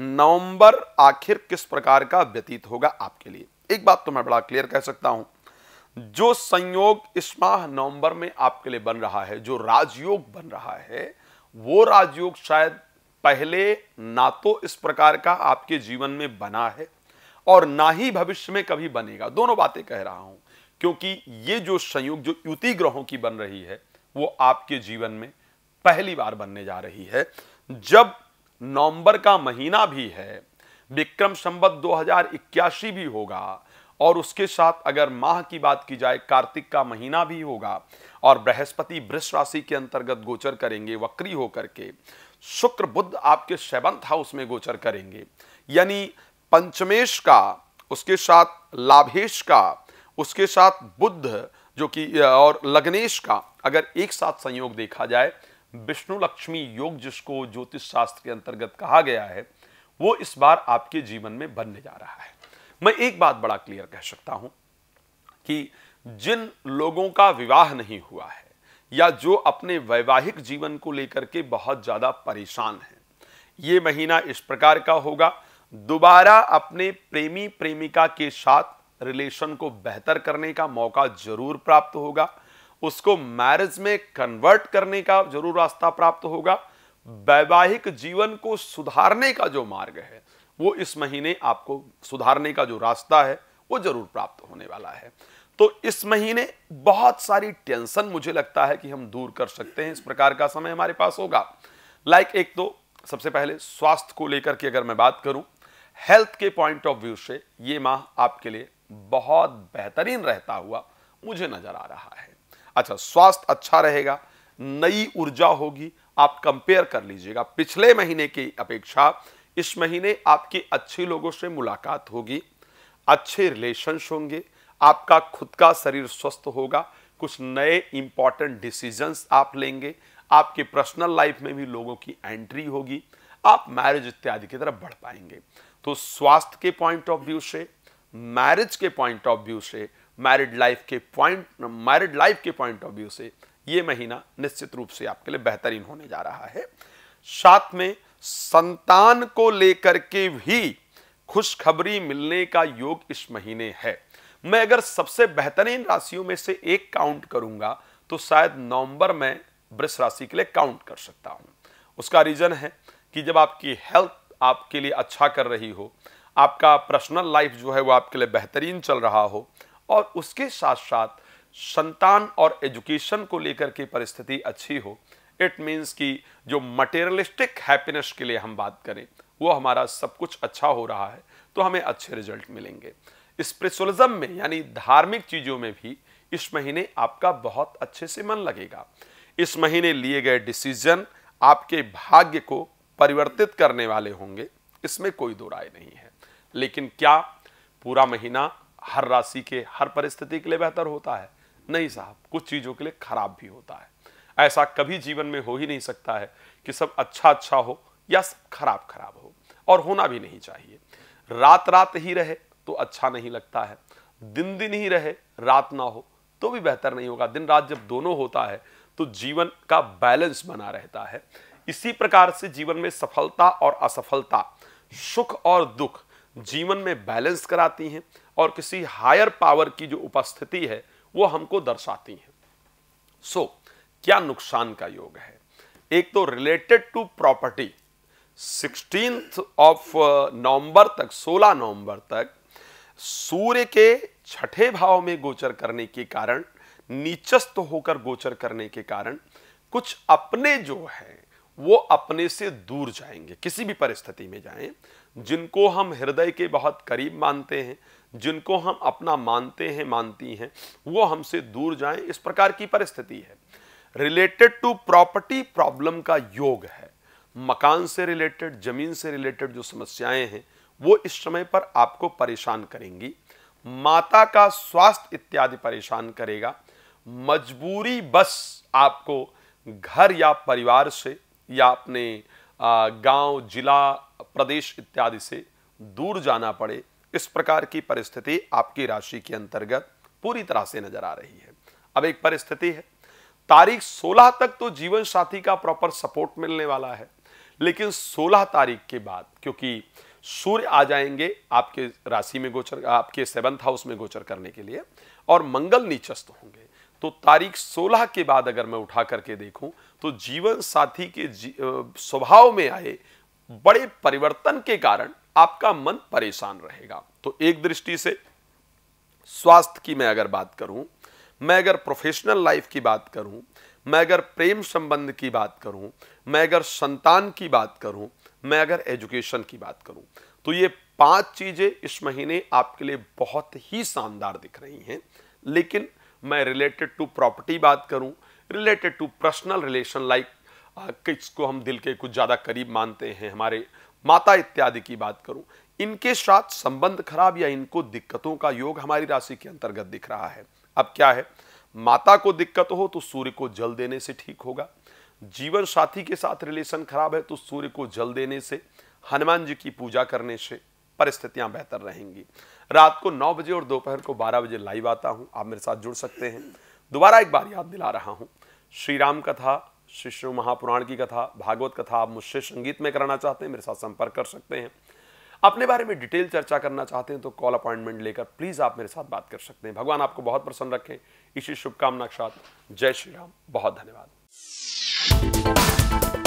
नवंबर आखिर किस प्रकार का व्यतीत होगा आपके लिए एक बात तो मैं बड़ा क्लियर कह सकता हूं जो संयोग इस माह नवंबर में आपके लिए बन रहा है जो राजयोग बन रहा है वो राजयोग शायद पहले ना तो इस प्रकार का आपके जीवन में बना है और ना ही भविष्य में कभी बनेगा दोनों बातें कह रहा हूं क्योंकि ये जो संयोग जो युति ग्रहों की बन रही है वो आपके जीवन में पहली बार बनने जा रही है जब नवंबर का महीना भी है विक्रम संबत दो भी होगा और उसके साथ अगर माह की बात की जाए कार्तिक का महीना भी होगा और बृहस्पति वृष राशि के अंतर्गत गोचर करेंगे वक्री होकर के शुक्र बुद्ध आपके सेवंथ हाउस में गोचर करेंगे यानी पंचमेश का उसके साथ लाभेश का उसके साथ बुद्ध जो कि और लग्नेश का अगर एक साथ संयोग देखा जाए विष्णु लक्ष्मी योग जिसको ज्योतिष शास्त्र के अंतर्गत कहा गया है वो इस बार आपके जीवन में बनने जा रहा है मैं एक बात बड़ा क्लियर कह सकता हूं कि जिन लोगों का विवाह नहीं हुआ है या जो अपने वैवाहिक जीवन को लेकर के बहुत ज़्यादा परेशान हैं ये महीना इस प्रकार का होगा दोबारा अपने प्रेमी प्रेमिका के साथ रिलेशन को बेहतर करने का मौका जरूर प्राप्त होगा उसको मैरिज में कन्वर्ट करने का जरूर रास्ता प्राप्त होगा वैवाहिक जीवन को सुधारने का जो मार्ग है वो इस महीने आपको सुधारने का जो रास्ता है वो जरूर प्राप्त होने वाला है तो इस महीने बहुत सारी टेंशन मुझे लगता है कि हम दूर कर सकते हैं इस प्रकार का समय हमारे पास होगा लाइक like एक तो सबसे पहले स्वास्थ्य को लेकर के अगर मैं बात करूं हेल्थ के पॉइंट ऑफ व्यू से ये माह आपके लिए बहुत बेहतरीन रहता हुआ मुझे नजर आ रहा है अच्छा स्वास्थ्य अच्छा रहेगा नई ऊर्जा होगी आप कंपेयर कर लीजिएगा पिछले महीने की अपेक्षा इस महीने आपकी अच्छी लोगों से मुलाकात होगी अच्छे रिलेशन होंगे आपका खुद का शरीर स्वस्थ होगा कुछ नए इंपॉर्टेंट डिसीजंस आप लेंगे आपके पर्सनल लाइफ में भी लोगों की एंट्री होगी आप मैरिज इत्यादि की तरफ बढ़ पाएंगे तो स्वास्थ्य के पॉइंट ऑफ व्यू से मैरिज के पॉइंट ऑफ व्यू से मैरिड लाइफ के पॉइंट मैरिड लाइफ के पॉइंट ऑफ व्यू से ये महीना निश्चित रूप से आपके लिए बेहतरीन होने जा रहा है साथ में संतान को लेकर के भी खुशखबरी मिलने का योग इस महीने है मैं अगर सबसे बेहतरीन राशियों में से एक काउंट करूंगा तो शायद नवंबर में वृष राशि के लिए काउंट कर सकता हूं उसका रीजन है कि जब आपकी हेल्थ आपके लिए अच्छा कर रही हो आपका पर्सनल लाइफ जो है वो आपके लिए बेहतरीन चल रहा हो और उसके साथ साथ संतान और एजुकेशन को लेकर के परिस्थिति अच्छी हो इट मीन्स कि जो मटेरियलिस्टिक हैप्पीनेस के लिए हम बात करें वो हमारा सब कुछ अच्छा हो रहा है तो हमें अच्छे रिजल्ट मिलेंगे स्पिरिचुअलिज्म में यानी धार्मिक चीज़ों में भी इस महीने आपका बहुत अच्छे से मन लगेगा इस महीने लिए गए डिसीजन आपके भाग्य को परिवर्तित करने वाले होंगे इसमें कोई दो राय नहीं है लेकिन क्या पूरा महीना हर राशि के हर परिस्थिति के लिए बेहतर होता है नहीं साहब कुछ चीज़ों के लिए खराब भी होता है ऐसा कभी जीवन में हो ही नहीं सकता है कि सब अच्छा अच्छा हो या सब खराब खराब हो और होना भी नहीं चाहिए रात रात ही रहे तो अच्छा नहीं लगता है दिन दिन ही रहे रात ना हो तो भी बेहतर नहीं होगा दिन रात जब दोनों होता है तो जीवन का बैलेंस बना रहता है इसी प्रकार से जीवन में सफलता और असफलता सुख और दुख जीवन में बैलेंस कराती हैं और किसी हायर पावर की जो उपस्थिति है वो हमको दर्शाती हैं सो so, क्या नुकसान का योग है एक तो related to property sixteen of November तक 16 नवंबर तक सूर्य के छठे भाव में गोचर करने के कारण नीचस्त होकर गोचर करने के कारण कुछ अपने जो है वो अपने से दूर जाएंगे किसी भी परिस्थिति में जाएं जिनको हम हृदय के बहुत करीब मानते हैं जिनको हम अपना मानते हैं मानती हैं वो हमसे दूर जाएं इस प्रकार की परिस्थिति है रिलेटेड टू प्रॉपर्टी प्रॉब्लम का योग है मकान से रिलेटेड जमीन से रिलेटेड जो समस्याएं हैं वो इस समय पर आपको परेशान करेंगी माता का स्वास्थ्य इत्यादि परेशान करेगा मजबूरी बस आपको घर या परिवार से या अपने गांव जिला प्रदेश इत्यादि से दूर जाना पड़े इस प्रकार की परिस्थिति आपकी राशि के अंतर्गत पूरी तरह से नजर आ रही है अब एक परिस्थिति है तारीख 16 तक तो जीवन साथी का प्रॉपर सपोर्ट मिलने वाला है लेकिन 16 तारीख के बाद क्योंकि सूर्य आ जाएंगे आपके राशि में गोचर आपके सेवंथ हाउस में गोचर करने के लिए और मंगल नीचस्त होंगे तो तारीख 16 के बाद अगर मैं उठा करके देखूं तो जीवन साथी के जी, स्वभाव में आए बड़े परिवर्तन के कारण आपका मन परेशान रहेगा तो एक दृष्टि से स्वास्थ्य की मैं अगर बात करूं मैं अगर प्रोफेशनल लाइफ की बात करूं मैं अगर प्रेम संबंध की बात करूं मैं अगर संतान की बात करूं मैं अगर एजुकेशन की बात करूं तो ये पांच चीजें इस महीने आपके लिए बहुत ही शानदार दिख रही हैं लेकिन मैं रिलेटेड टू प्रॉपर्टी बात करूं related to personal relation like किसको हम दिल के कुछ ज़्यादा करीब मानते हैं हमारे माता इत्यादि की बात करूं इनके साथ संबंध खराब या इनको दिक्कतों का योग हमारी राशि के अंतर्गत दिख रहा है अब क्या है माता को दिक्कत हो तो सूर्य को जल देने से ठीक होगा जीवन साथी के साथ रिलेशन खराब है तो सूर्य को जल देने से हनुमान जी की पूजा करने से परिस्थितियां बेहतर रहेंगी रात को नौ बजे और दोपहर को बारह बजे लाइव आता हूं आप मेरे साथ जुड़ सकते हैं दोबारा एक बार याद दिला रहा हूँ श्री राम कथा शिष्यु महापुराण की कथा भागवत कथा आप मुझसे संगीत में कराना चाहते हैं मेरे साथ संपर्क कर सकते हैं अपने बारे में डिटेल चर्चा करना चाहते हैं तो कॉल अपॉइंटमेंट लेकर प्लीज़ आप मेरे साथ बात कर सकते हैं भगवान आपको बहुत प्रसन्न रखें इसी शुभकामना के साथ जय श्री राम बहुत धन्यवाद